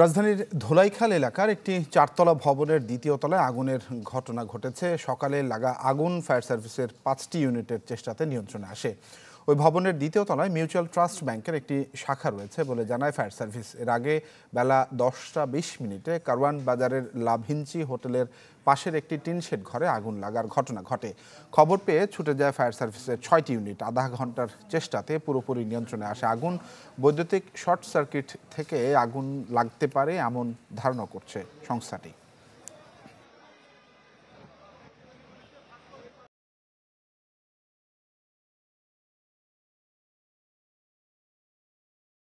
রাজধানীর ধোলাইখাল এলাকার একটি চারতলা ভবনের দ্বিতীয় তলায় আগুনের ঘটনা ঘটেছে সকালে লাগা আগুন ফায়ার সার্ভিসের পাঁচটি ইউনিটের চেষ্টাতে নিয়ন্ত্রণে আসে ওই ভবনের দ্বিতীয় তলায় মিউচুয়াল ট্রাস্ট ব্যাংকের একটি শাখা রয়েছে বলে জানায় ফায়ার সার্ভিস এর আগে বেলা দশটা বিশ মিনিটে কারওয়ান বাজারের লাভিঞ্চি হোটেলের পাশের একটি টিনশেড ঘরে আগুন লাগার ঘটনা ঘটে খবর পেয়ে ছুটে যায় ফায়ার সার্ভিসের ছয়টি ইউনিট আধা ঘন্টার চেষ্টাতে পুরোপুরি নিয়ন্ত্রণে আসে আগুন বৈদ্যুতিক শর্ট সার্কিট থেকে আগুন লাগতে পারে এমন ধারণা করছে সংস্থাটি